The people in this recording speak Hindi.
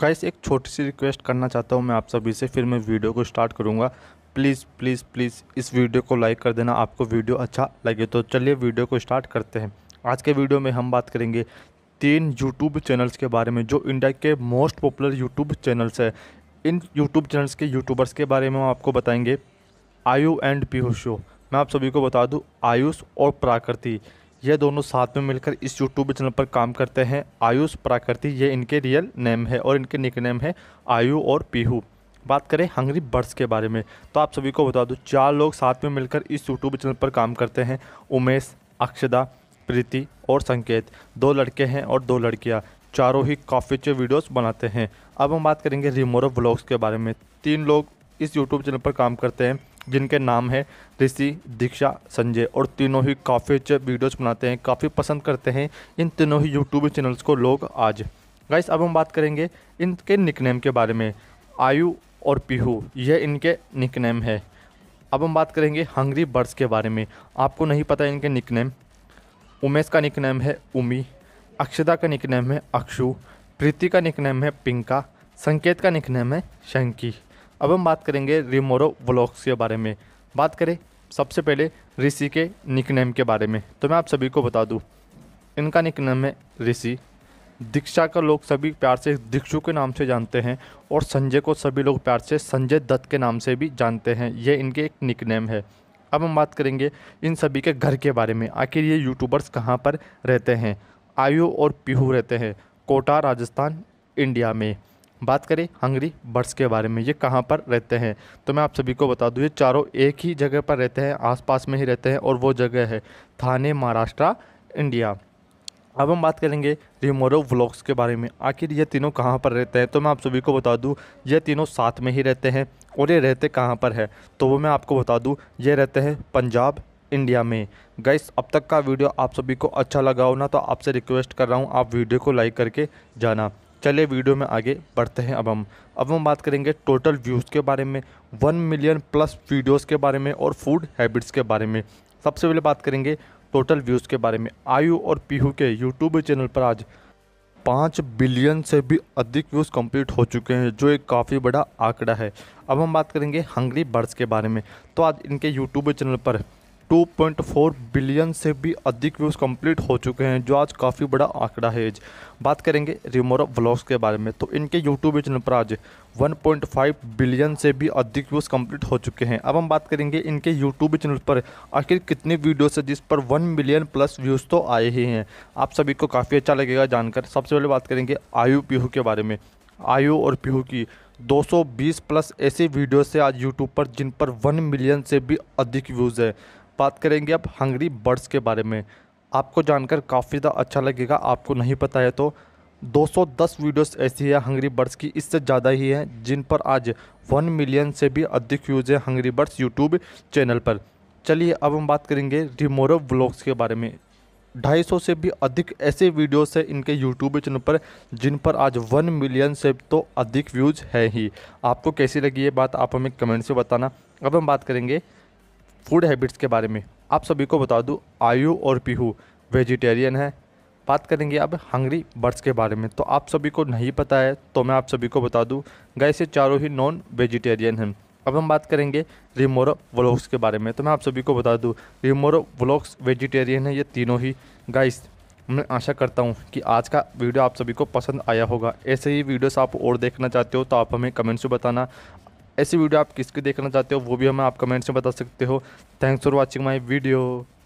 गाइस एक छोटी सी रिक्वेस्ट करना चाहता हूँ मैं आप सभी से फिर मैं वीडियो को स्टार्ट करूँगा प्लीज़ प्लीज़ प्लीज़ इस वीडियो को लाइक कर देना आपको वीडियो अच्छा लगे तो चलिए वीडियो को स्टार्ट करते हैं आज के वीडियो में हम बात करेंगे तीन यूट्यूब चैनल्स के बारे में जो इंडिया के मोस्ट पॉपुलर यूट्यूब चैनल्स है इन यूट्यूब चैनल्स के यूट्यूबर्स के बारे में हम आपको बताएंगे आयु एंड पीहू शो मैं आप सभी को बता दूँ आयुष और प्राकृति ये दोनों साथ में मिलकर इस यूट्यूब चैनल पर काम करते हैं आयुष प्राकृति ये इनके रियल नेम है और इनके निक नेम है आयु और पीहू बात करें हंगरी बर्ड्स के बारे में तो आप सभी को बता दूँ चार लोग साथ में मिलकर इस यूट्यूब चैनल पर काम करते हैं उमेश अक्षदा प्रीति और संकेत दो लड़के हैं और दो लड़कियाँ चारों ही काफ़ी अच्छे वीडियोज़ बनाते हैं अब हम बात करेंगे रिमोरो ब्लॉग्स के बारे में तीन लोग इस YouTube चैनल पर काम करते हैं जिनके नाम है ऋषि दीक्षा संजय और तीनों ही काफ़ी अच्छे वीडियोज़ बनाते हैं काफ़ी पसंद करते हैं इन तीनों ही यूट्यूब चैनल्स को लोग आज गाइस अब हम बात करेंगे इनके निकनेम के बारे में आयु और पीहू यह इनके निकनेम है अब हम बात करेंगे हंगरी बर्ड्स के बारे में आपको नहीं पता इनके निकनेम उमेश का निकनेम है उमी अक्षदा का निकनेम है अक्षु प्रीति का निकनेम है पिंका संकेत का निकनेम है शंकी अब हम बात करेंगे रिमोरो व्लॉग्स के बारे में बात करें सबसे पहले ऋषि के निकनेम के बारे में तो मैं आप सभी को बता दूँ इनका निकनेम है ऋषि दीक्षा का लोग सभी प्यार से दीक्षु के नाम से जानते हैं और संजय को सभी लोग प्यार से संजय दत्त के नाम से भी जानते हैं ये इनके एक निकनेम है अब हम बात करेंगे इन सभी के घर के बारे में आखिर ये यूट्यूबर्स कहाँ पर रहते हैं आयु और पीहू रहते हैं कोटा राजस्थान इंडिया में बात करें हंगरी बर्ड्स के बारे में ये कहाँ पर रहते हैं तो मैं आप सभी को बता दूँ ये चारों एक ही जगह पर रहते हैं आसपास में ही रहते हैं और वो जगह है थाने महाराष्ट्र इंडिया अब हम बात करेंगे रिमोरो व्लॉग्स के बारे में आखिर ये तीनों कहाँ पर रहते हैं तो मैं आप सभी को बता दूँ ये तीनों साथ में ही रहते हैं और ये रहते कहाँ पर है तो वो मैं आपको बता दूँ ये रहते हैं पंजाब इंडिया में गैस अब तक का वीडियो आप सभी को अच्छा लगा हो ना तो आपसे रिक्वेस्ट कर रहा हूँ आप वीडियो को लाइक करके जाना चलिए वीडियो में आगे बढ़ते हैं अब हम अब हम बात करेंगे टोटल व्यूज़ के बारे में वन मिलियन प्लस वीडियोज़ के बारे में और फूड हैबिट्स के बारे में सबसे पहले बात करेंगे टोटल व्यूज़ के बारे में आयु और पीहू के यूट्यूब चैनल पर आज पाँच बिलियन से भी अधिक व्यूज़ कंप्लीट हो चुके हैं जो एक काफ़ी बड़ा आंकड़ा है अब हम बात करेंगे हंगरी बर्ड्स के बारे में तो आज इनके यूट्यूब चैनल पर 2.4 बिलियन से भी अधिक व्यूज़ कंप्लीट हो चुके हैं जो आज काफ़ी बड़ा आंकड़ा है बात करेंगे रिमोरा व्लॉग्स के बारे में तो इनके यूट्यूब चैनल पर आज 1.5 बिलियन से भी अधिक व्यूज़ कंप्लीट हो चुके हैं अब हम बात करेंगे इनके यूट्यूब चैनल पर आखिर कितने वीडियोस है जिस पर 1 मिलियन प्लस व्यूज़ तो आए ही हैं आप सभी को काफ़ी अच्छा लगेगा जानकर सबसे पहले बात करेंगे आयु पीहू के बारे में आयु और पीहू की 220 प्लस ऐसे वीडियोस है आज यूट्यूब पर जिन पर 1 मिलियन से भी अधिक व्यूज़ है बात करेंगे अब हंगरी बर्ड्स के बारे में आपको जानकर काफ़ी ज़्यादा अच्छा लगेगा आपको नहीं पता है तो 210 वीडियोस ऐसी है हंगरी बर्ड्स की इससे ज़्यादा ही है जिन पर आज वन मिलियन से भी अधिक व्यूज़ है हंगरी बर्ड्स यूट्यूब चैनल पर चलिए अब हम बात करेंगे रिमोरो ब्लॉग्स के बारे में 250 से भी अधिक ऐसे वीडियोस हैं इनके यूट्यूब चैनल पर जिन पर आज वन मिलियन से तो अधिक व्यूज़ है ही आपको कैसी लगी ये बात आप हमें कमेंट से बताना अब हम बात करेंगे फूड हैबिट्स के बारे में आप सभी को बता दूँ आयु और पीहू वेजिटेरियन है बात करेंगे अब हंगरी बर्ड्स के बारे में तो आप सभी को नहीं पता है तो मैं आप सभी को बता दूँ गए से चारों ही नॉन वेजिटेरियन हैं अब हम बात करेंगे रिमोरो व्लॉग्स के बारे में तो मैं आप सभी को बता दूँ रिमोरो व्लॉग्स वेजिटेरियन है ये तीनों ही गाइस मैं आशा करता हूँ कि आज का वीडियो आप सभी को पसंद आया होगा ऐसे ही वीडियोस आप और देखना चाहते हो तो आप हमें कमेंट्स में बताना ऐसी वीडियो आप किसके देखना चाहते हो वो भी हमें आप कमेंट्स में बता सकते हो thanks for watching my video